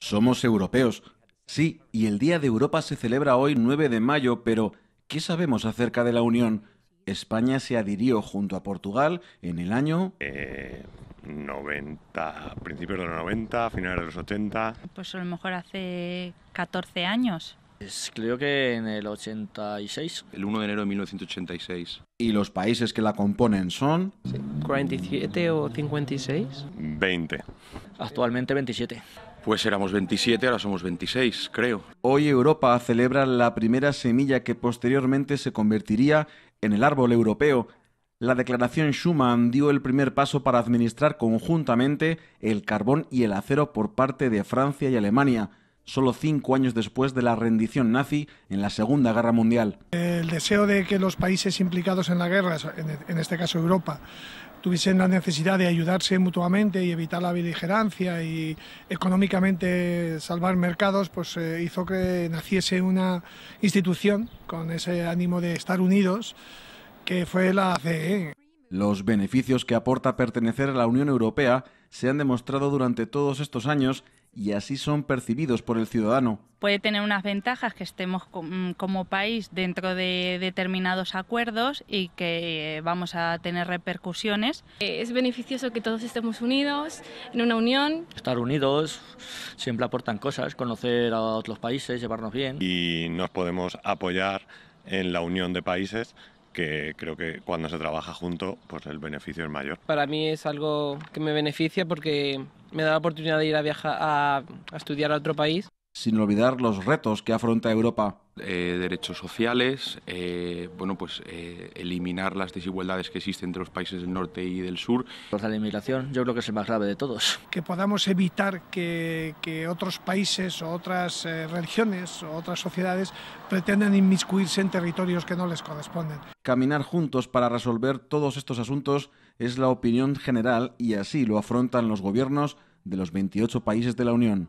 Somos europeos, sí, y el Día de Europa se celebra hoy 9 de mayo, pero ¿qué sabemos acerca de la Unión? España se adhirió junto a Portugal en el año... Eh, 90, principios de los 90, finales de los 80. Pues a lo mejor hace 14 años. Es, creo que en el 86. El 1 de enero de 1986. ¿Y los países que la componen son? ¿47 o 56? 20. Actualmente 27. Pues éramos 27, ahora somos 26, creo. Hoy Europa celebra la primera semilla que posteriormente se convertiría en el árbol europeo. La declaración Schuman dio el primer paso para administrar conjuntamente el carbón y el acero por parte de Francia y Alemania, solo cinco años después de la rendición nazi en la Segunda Guerra Mundial. El deseo de que los países implicados en la guerra, en este caso Europa, tuviesen la necesidad de ayudarse mutuamente y evitar la beligerancia y económicamente salvar mercados, pues eh, hizo que naciese una institución con ese ánimo de estar unidos, que fue la CE. E. Los beneficios que aporta pertenecer a la Unión Europea se han demostrado durante todos estos años y así son percibidos por el ciudadano. Puede tener unas ventajas que estemos mm, como país dentro de determinados acuerdos y que eh, vamos a tener repercusiones. Eh, es beneficioso que todos estemos unidos en una unión. Estar unidos siempre aportan cosas, conocer a otros países, llevarnos bien. Y nos podemos apoyar en la unión de países que creo que cuando se trabaja junto, pues el beneficio es mayor. Para mí es algo que me beneficia porque me da la oportunidad de ir a viajar a, estudiar a otro país. Sin olvidar los retos que afronta Europa. Eh, derechos sociales, eh, bueno, pues eh, eliminar las desigualdades que existen entre los países del norte y del sur. La inmigración yo creo que es el más grave de todos. Que podamos evitar que, otros países o otras religiones o otras sociedades pretendan inmiscuirse en territorios que no les corresponden. Caminar juntos para resolver todos estos asuntos es la opinión general y así lo afrontan los gobiernos de los 28 países de la Unión.